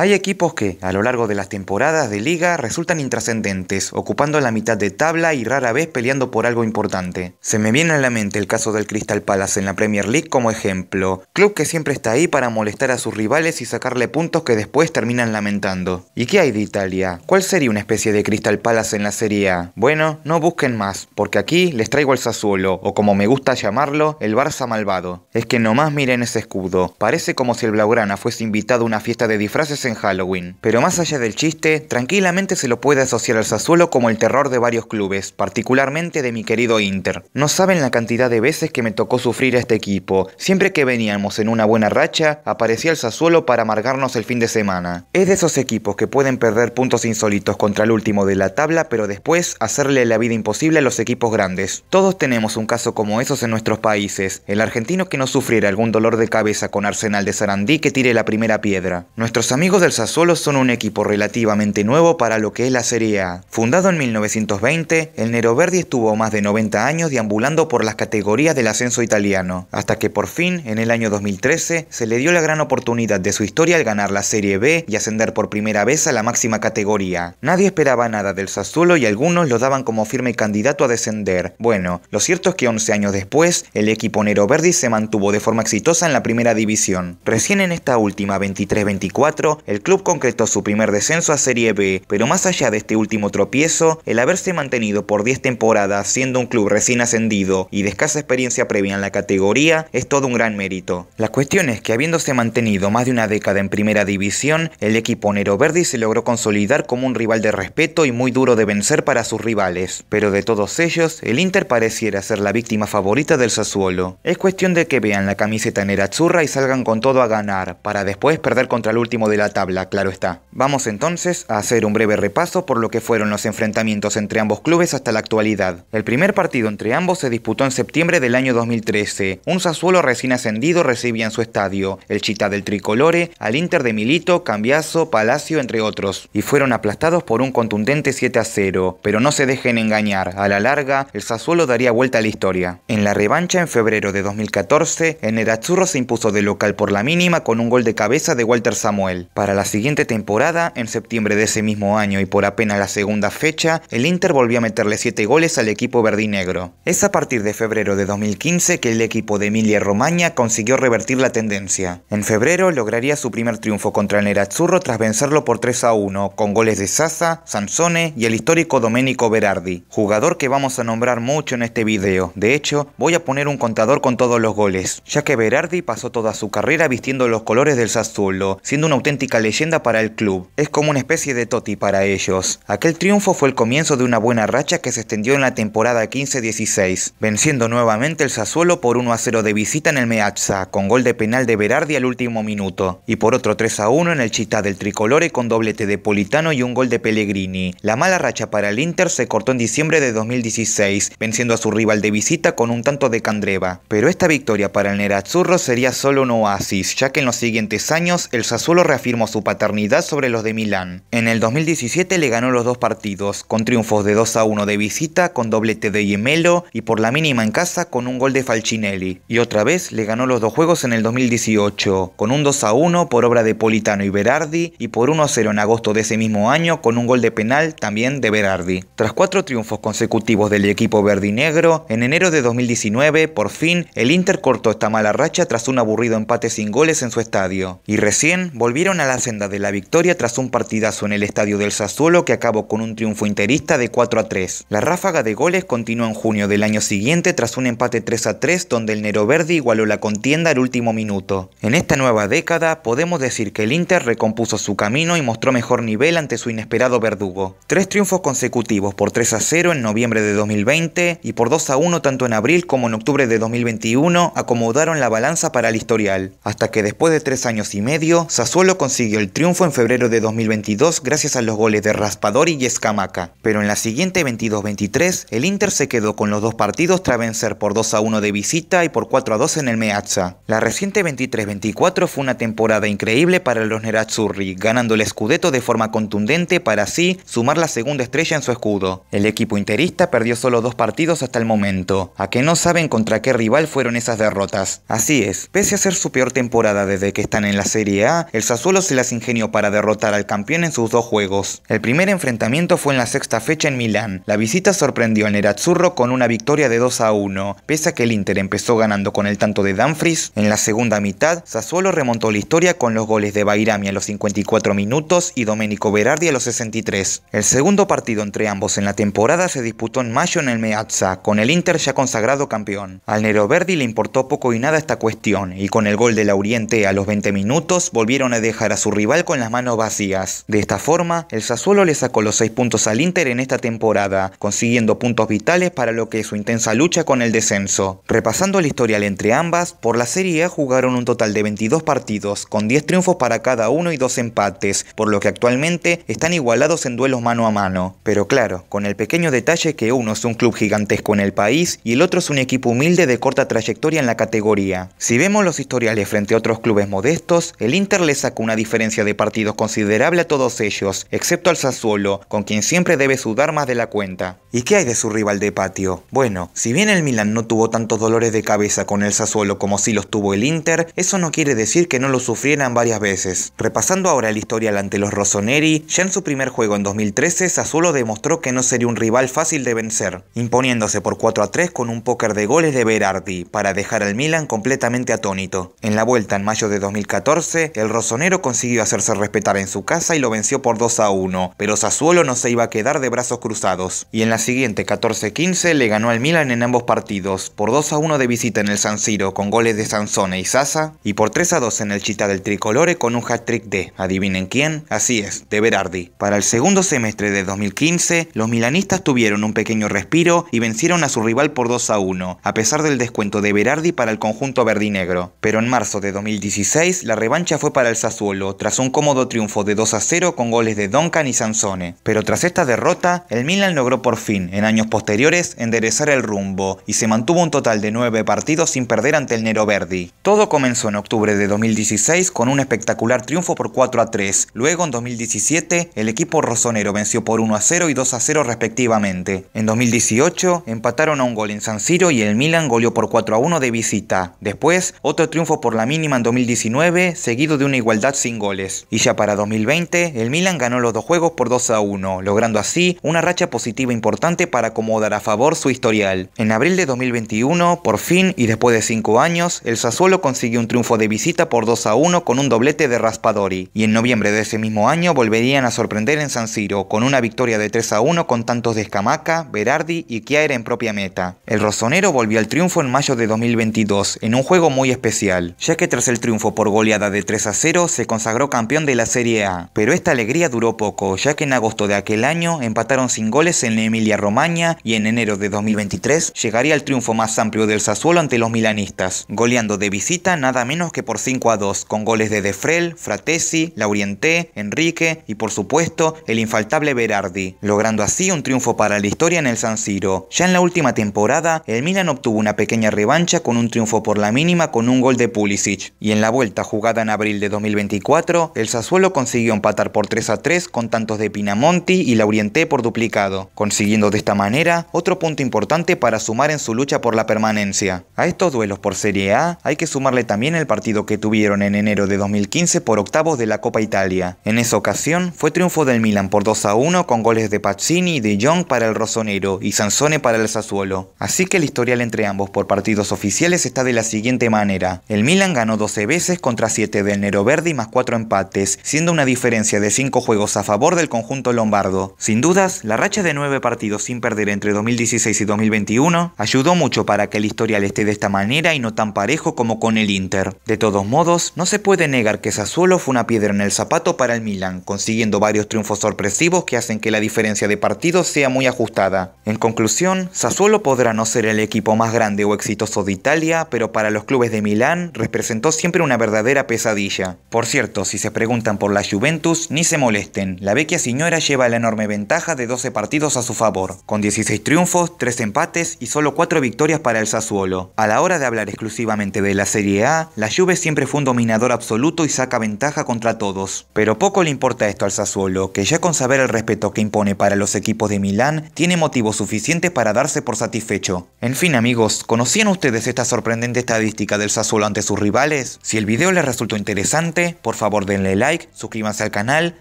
Hay equipos que, a lo largo de las temporadas de liga, resultan intrascendentes, ocupando la mitad de tabla y rara vez peleando por algo importante. Se me viene a la mente el caso del Crystal Palace en la Premier League como ejemplo, club que siempre está ahí para molestar a sus rivales y sacarle puntos que después terminan lamentando. ¿Y qué hay de Italia? ¿Cuál sería una especie de Crystal Palace en la Serie A? Bueno, no busquen más, porque aquí les traigo el Sassuolo, o como me gusta llamarlo, el Barça malvado. Es que nomás miren ese escudo, parece como si el Blaugrana fuese invitado a una fiesta de disfraces en Halloween. Pero más allá del chiste, tranquilamente se lo puede asociar al Sassuolo como el terror de varios clubes, particularmente de mi querido Inter. No saben la cantidad de veces que me tocó sufrir a este equipo. Siempre que veníamos en una buena racha, aparecía el Sassuolo para amargarnos el fin de semana. Es de esos equipos que pueden perder puntos insólitos contra el último de la tabla, pero después hacerle la vida imposible a los equipos grandes. Todos tenemos un caso como esos en nuestros países. El argentino que no sufriera algún dolor de cabeza con Arsenal de Sarandí que tire la primera piedra. Nuestros amigos del Sassuolo son un equipo relativamente nuevo para lo que es la Serie A. Fundado en 1920, el Nero Verdi estuvo más de 90 años deambulando por las categorías del ascenso italiano, hasta que por fin, en el año 2013, se le dio la gran oportunidad de su historia al ganar la Serie B y ascender por primera vez a la máxima categoría. Nadie esperaba nada del Sassuolo y algunos lo daban como firme candidato a descender. Bueno, lo cierto es que 11 años después, el equipo Nero Verdi se mantuvo de forma exitosa en la primera división. Recién en esta última 23-24, el club concretó su primer descenso a Serie B, pero más allá de este último tropiezo, el haberse mantenido por 10 temporadas siendo un club recién ascendido y de escasa experiencia previa en la categoría es todo un gran mérito. La cuestión es que habiéndose mantenido más de una década en primera división, el equipo Verdi se logró consolidar como un rival de respeto y muy duro de vencer para sus rivales, pero de todos ellos, el Inter pareciera ser la víctima favorita del Sassuolo. Es cuestión de que vean la camiseta nerazzurra y salgan con todo a ganar, para después perder contra el último de la tabla, claro está. Vamos entonces a hacer un breve repaso por lo que fueron los enfrentamientos entre ambos clubes hasta la actualidad. El primer partido entre ambos se disputó en septiembre del año 2013. Un Sassuolo recién ascendido recibía en su estadio el Chita del Tricolore, al Inter de Milito, Cambiaso, Palacio, entre otros, y fueron aplastados por un contundente 7 a 0. Pero no se dejen engañar, a la larga, el Sassuolo daría vuelta a la historia. En la revancha en febrero de 2014, en Nerazzurro se impuso de local por la mínima con un gol de cabeza de Walter Samuel. Para la siguiente temporada, en septiembre de ese mismo año y por apenas la segunda fecha, el Inter volvió a meterle 7 goles al equipo verdinegro. Es a partir de febrero de 2015 que el equipo de Emilia Romagna consiguió revertir la tendencia. En febrero lograría su primer triunfo contra el Nerazzurro tras vencerlo por 3 a 1, con goles de Sasa, Sansone y el histórico Domenico Berardi, jugador que vamos a nombrar mucho en este video. De hecho, voy a poner un contador con todos los goles, ya que Berardi pasó toda su carrera vistiendo los colores del Sassuolo, siendo un auténtico leyenda para el club. Es como una especie de toti para ellos. Aquel triunfo fue el comienzo de una buena racha que se extendió en la temporada 15-16, venciendo nuevamente el Sassuolo por 1 0 de visita en el Meazza, con gol de penal de Berardi al último minuto, y por otro 3 a 1 en el Chitá del Tricolore con doblete de Politano y un gol de Pellegrini. La mala racha para el Inter se cortó en diciembre de 2016, venciendo a su rival de visita con un tanto de Candreva. Pero esta victoria para el Nerazzurro sería solo un oasis, ya que en los siguientes años el Sassuolo reafirmó su paternidad sobre los de Milán. En el 2017 le ganó los dos partidos, con triunfos de 2 a 1 de visita, con doblete de Yemelo y por la mínima en casa con un gol de Falcinelli. Y otra vez le ganó los dos juegos en el 2018, con un 2 a 1 por obra de Politano y Berardi y por 1 a 0 en agosto de ese mismo año con un gol de penal también de Berardi. Tras cuatro triunfos consecutivos del equipo verdinegro, en enero de 2019, por fin, el Inter cortó esta mala racha tras un aburrido empate sin goles en su estadio. Y recién volvieron a la senda de la victoria tras un partidazo en el estadio del Sassuolo que acabó con un triunfo interista de 4 a 3. La ráfaga de goles continuó en junio del año siguiente tras un empate 3 a 3 donde el Nero Verde igualó la contienda al último minuto. En esta nueva década podemos decir que el Inter recompuso su camino y mostró mejor nivel ante su inesperado verdugo. Tres triunfos consecutivos por 3 a 0 en noviembre de 2020 y por 2 a 1 tanto en abril como en octubre de 2021 acomodaron la balanza para el historial, hasta que después de tres años y medio Sassuolo consiguió siguió el triunfo en febrero de 2022 gracias a los goles de Raspadori y Escamaca, pero en la siguiente 22-23 el Inter se quedó con los dos partidos tras vencer por 2 a 1 de visita y por 4 a 2 en el Meazza. La reciente 23-24 fue una temporada increíble para los Nerazzurri, ganando el Scudetto de forma contundente para así sumar la segunda estrella en su escudo. El equipo interista perdió solo dos partidos hasta el momento, a que no saben contra qué rival fueron esas derrotas. Así es, pese a ser su peor temporada desde que están en la Serie A, el Sassuolo se se las ingenió para derrotar al campeón en sus dos juegos. El primer enfrentamiento fue en la sexta fecha en Milán. La visita sorprendió al Nerazzurro con una victoria de 2 a 1. Pese a que el Inter empezó ganando con el tanto de Danfries, en la segunda mitad Sassuolo remontó la historia con los goles de Bairami a los 54 minutos y Domenico Berardi a los 63. El segundo partido entre ambos en la temporada se disputó en mayo en el Meazza, con el Inter ya consagrado campeón. Al Nero Neroverdi le importó poco y nada esta cuestión, y con el gol de Lauriente a los 20 minutos volvieron a dejar a su rival con las manos vacías. De esta forma, el Sassuolo le sacó los 6 puntos al Inter en esta temporada, consiguiendo puntos vitales para lo que es su intensa lucha con el descenso. Repasando el historial entre ambas, por la Serie A jugaron un total de 22 partidos, con 10 triunfos para cada uno y 2 empates, por lo que actualmente están igualados en duelos mano a mano. Pero claro, con el pequeño detalle que uno es un club gigantesco en el país y el otro es un equipo humilde de corta trayectoria en la categoría. Si vemos los historiales frente a otros clubes modestos, el Inter le sacó una diferencia de partidos considerable a todos ellos, excepto al Sassuolo, con quien siempre debe sudar más de la cuenta. ¿Y qué hay de su rival de patio? Bueno, si bien el Milan no tuvo tantos dolores de cabeza con el Sassuolo como si los tuvo el Inter, eso no quiere decir que no lo sufrieran varias veces. Repasando ahora el historial ante los Rossoneri, ya en su primer juego en 2013, Sassuolo demostró que no sería un rival fácil de vencer, imponiéndose por 4 a 3 con un póker de goles de Berardi, para dejar al Milan completamente atónito. En la vuelta en mayo de 2014, el Rossonero consiguió hacerse respetar en su casa y lo venció por 2 a 1, pero Sassuolo no se iba a quedar de brazos cruzados. Y en la siguiente 14-15 le ganó al Milan en ambos partidos, por 2 a 1 de visita en el San Siro con goles de Sansone y Sasa, y por 3 a 2 en el Chita del Tricolore con un hat-trick de, adivinen quién, así es, de Berardi. Para el segundo semestre de 2015, los milanistas tuvieron un pequeño respiro y vencieron a su rival por 2 a 1, a pesar del descuento de Berardi para el conjunto verdinegro. Pero en marzo de 2016, la revancha fue para el Sassuolo tras un cómodo triunfo de 2 a 0 con goles de Duncan y Sansone. Pero tras esta derrota, el Milan logró por fin, en años posteriores, enderezar el rumbo y se mantuvo un total de 9 partidos sin perder ante el Nero Verdi. Todo comenzó en octubre de 2016 con un espectacular triunfo por 4 a 3. Luego, en 2017, el equipo rosonero venció por 1 a 0 y 2 a 0 respectivamente. En 2018, empataron a un gol en San Siro y el Milan goleó por 4 a 1 de visita. Después, otro triunfo por la mínima en 2019, seguido de una igualdad sin goles. Y ya para 2020, el Milan ganó los dos juegos por 2 a 1, logrando así una racha positiva importante para acomodar a favor su historial. En abril de 2021, por fin y después de 5 años, el Sassuolo consiguió un triunfo de visita por 2 a 1 con un doblete de Raspadori. Y en noviembre de ese mismo año volverían a sorprender en San Siro con una victoria de 3 a 1 con tantos de Escamaca, Berardi y era en propia meta. El Rosonero volvió al triunfo en mayo de 2022 en un juego muy especial, ya que tras el triunfo por goleada de 3 a 0 se consiguió consagró campeón de la Serie A. Pero esta alegría duró poco, ya que en agosto de aquel año empataron sin goles en Emilia-Romagna y en enero de 2023 llegaría el triunfo más amplio del Sassuolo ante los milanistas, goleando de visita nada menos que por 5 a 2, con goles de Defrel, Fratesi, Lauriente, Enrique y por supuesto el infaltable Berardi, logrando así un triunfo para la historia en el San Siro. Ya en la última temporada, el Milan obtuvo una pequeña revancha con un triunfo por la mínima con un gol de Pulisic, y en la vuelta jugada en abril de 2024, el Sassuolo consiguió empatar por 3 a 3 con tantos de Pinamonti y Laurienté por duplicado, consiguiendo de esta manera otro punto importante para sumar en su lucha por la permanencia. A estos duelos por Serie A hay que sumarle también el partido que tuvieron en enero de 2015 por octavos de la Copa Italia. En esa ocasión fue triunfo del Milan por 2 a 1 con goles de Pazzini y de Jong para el Rossonero y Sansone para el Sassuolo. Así que el historial entre ambos por partidos oficiales está de la siguiente manera. El Milan ganó 12 veces contra 7 del Nero Verde y más 4 cuatro empates, siendo una diferencia de cinco juegos a favor del conjunto lombardo. Sin dudas, la racha de nueve partidos sin perder entre 2016 y 2021 ayudó mucho para que el historial esté de esta manera y no tan parejo como con el Inter. De todos modos, no se puede negar que Sassuolo fue una piedra en el zapato para el Milan, consiguiendo varios triunfos sorpresivos que hacen que la diferencia de partidos sea muy ajustada. En conclusión, Sassuolo podrá no ser el equipo más grande o exitoso de Italia, pero para los clubes de Milán representó siempre una verdadera pesadilla. Por cierto, si se preguntan por la Juventus, ni se molesten. La vecchia señora lleva la enorme ventaja de 12 partidos a su favor, con 16 triunfos, 3 empates y solo 4 victorias para el Sassuolo. A la hora de hablar exclusivamente de la Serie A, la Juve siempre fue un dominador absoluto y saca ventaja contra todos. Pero poco le importa esto al Sassuolo, que ya con saber el respeto que impone para los equipos de Milán, tiene motivos suficientes para darse por satisfecho. En fin amigos, ¿conocían ustedes esta sorprendente estadística del Sassuolo ante sus rivales? Si el video les resultó interesante, por favor denle like, suscríbanse al canal,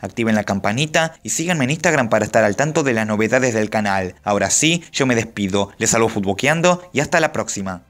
activen la campanita y síganme en Instagram para estar al tanto de las novedades del canal. Ahora sí, yo me despido, les saludo futboqueando y hasta la próxima.